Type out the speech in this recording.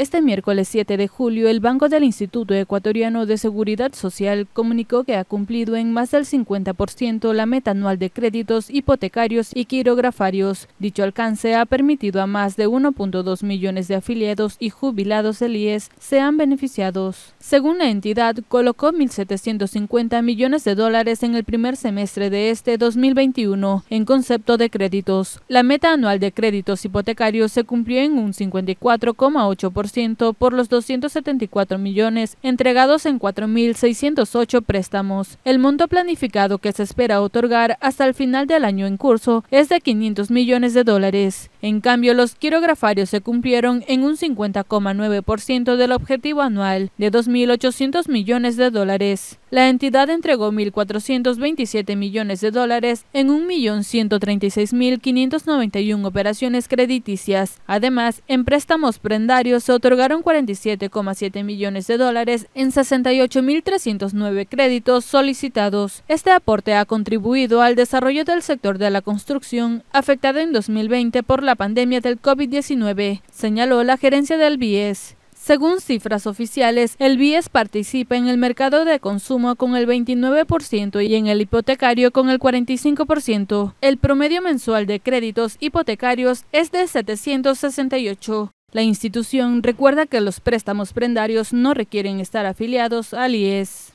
Este miércoles 7 de julio, el Banco del Instituto Ecuatoriano de Seguridad Social comunicó que ha cumplido en más del 50% la meta anual de créditos hipotecarios y quirografarios. Dicho alcance ha permitido a más de 1.2 millones de afiliados y jubilados del IES sean beneficiados. Según la entidad, colocó 1.750 millones de dólares en el primer semestre de este 2021 en concepto de créditos. La meta anual de créditos hipotecarios se cumplió en un 54,8% por los 274 millones entregados en 4.608 préstamos. El monto planificado que se espera otorgar hasta el final del año en curso es de 500 millones de dólares. En cambio, los quirografarios se cumplieron en un 50,9% del objetivo anual de 2.800 millones de dólares. La entidad entregó 1.427 millones de dólares en 1.136.591 operaciones crediticias. Además, en préstamos prendarios otorgaron 47,7 millones de dólares en 68.309 créditos solicitados. Este aporte ha contribuido al desarrollo del sector de la construcción, afectado en 2020 por la pandemia del COVID-19, señaló la gerencia del BIES. Según cifras oficiales, el BIES participa en el mercado de consumo con el 29% y en el hipotecario con el 45%. El promedio mensual de créditos hipotecarios es de 768, la institución recuerda que los préstamos prendarios no requieren estar afiliados al IES.